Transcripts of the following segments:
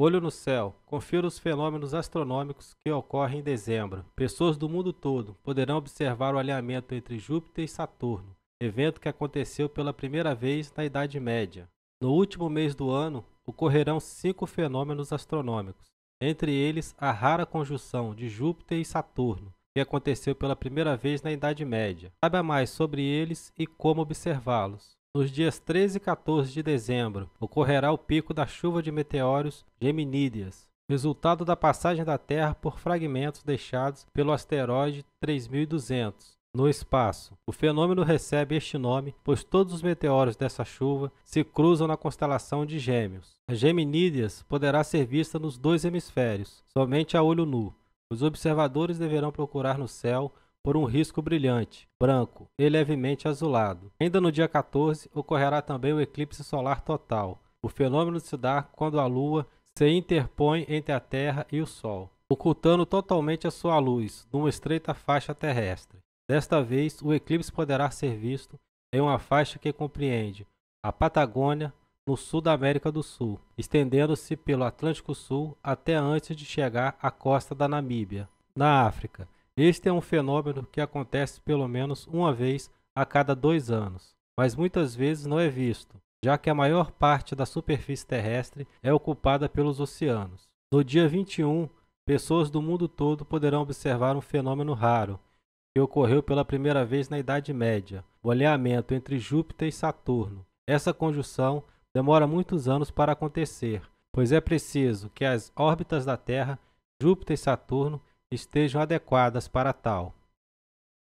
Olho no céu. Confira os fenômenos astronômicos que ocorrem em dezembro. Pessoas do mundo todo poderão observar o alinhamento entre Júpiter e Saturno, evento que aconteceu pela primeira vez na Idade Média. No último mês do ano, ocorrerão cinco fenômenos astronômicos, entre eles a rara conjunção de Júpiter e Saturno, que aconteceu pela primeira vez na Idade Média. Saiba mais sobre eles e como observá-los. Nos dias 13 e 14 de dezembro, ocorrerá o pico da chuva de meteoros Geminídeas, resultado da passagem da Terra por fragmentos deixados pelo asteroide 3200 no espaço. O fenômeno recebe este nome, pois todos os meteoros dessa chuva se cruzam na constelação de Gêmeos. A Geminídeas poderá ser vista nos dois hemisférios, somente a olho nu. Os observadores deverão procurar no céu por um risco brilhante, branco e levemente azulado. Ainda no dia 14 ocorrerá também o eclipse solar total. O fenômeno se dá quando a Lua se interpõe entre a Terra e o Sol, ocultando totalmente a sua luz numa estreita faixa terrestre. Desta vez, o eclipse poderá ser visto em uma faixa que compreende a Patagônia, no sul da América do Sul, estendendo-se pelo Atlântico Sul até antes de chegar à costa da Namíbia. Na África, este é um fenômeno que acontece pelo menos uma vez a cada dois anos, mas muitas vezes não é visto, já que a maior parte da superfície terrestre é ocupada pelos oceanos. No dia 21, pessoas do mundo todo poderão observar um fenômeno raro, que ocorreu pela primeira vez na Idade Média, o alinhamento entre Júpiter e Saturno. Essa conjunção demora muitos anos para acontecer, pois é preciso que as órbitas da Terra, Júpiter e Saturno, estejam adequadas para tal.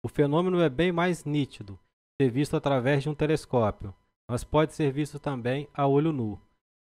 O fenômeno é bem mais nítido ser visto através de um telescópio, mas pode ser visto também a olho nu.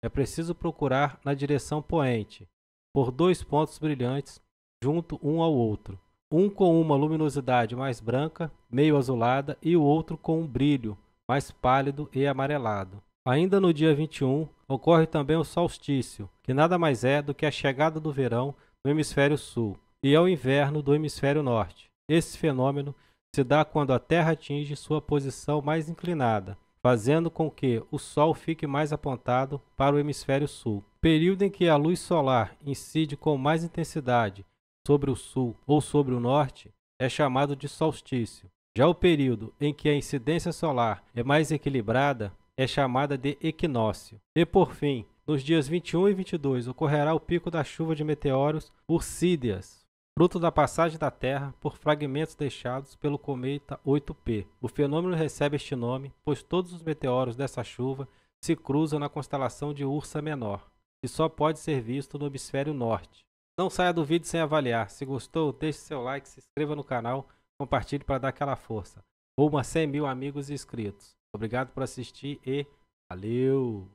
É preciso procurar na direção poente, por dois pontos brilhantes junto um ao outro, um com uma luminosidade mais branca, meio azulada, e o outro com um brilho mais pálido e amarelado. Ainda no dia 21, ocorre também o solstício, que nada mais é do que a chegada do verão no hemisfério sul e ao inverno do hemisfério norte. Esse fenômeno se dá quando a Terra atinge sua posição mais inclinada, fazendo com que o Sol fique mais apontado para o hemisfério sul. Período em que a luz solar incide com mais intensidade sobre o sul ou sobre o norte é chamado de solstício. Já o período em que a incidência solar é mais equilibrada é chamada de equinócio. E por fim, nos dias 21 e 22 ocorrerá o pico da chuva de meteoros Ursídeas fruto da passagem da Terra por fragmentos deixados pelo cometa 8P. O fenômeno recebe este nome, pois todos os meteoros dessa chuva se cruzam na constelação de Ursa Menor, que só pode ser visto no hemisfério norte. Não saia do vídeo sem avaliar. Se gostou, deixe seu like, se inscreva no canal, compartilhe para dar aquela força. Rumo a 100 mil amigos e inscritos. Obrigado por assistir e valeu!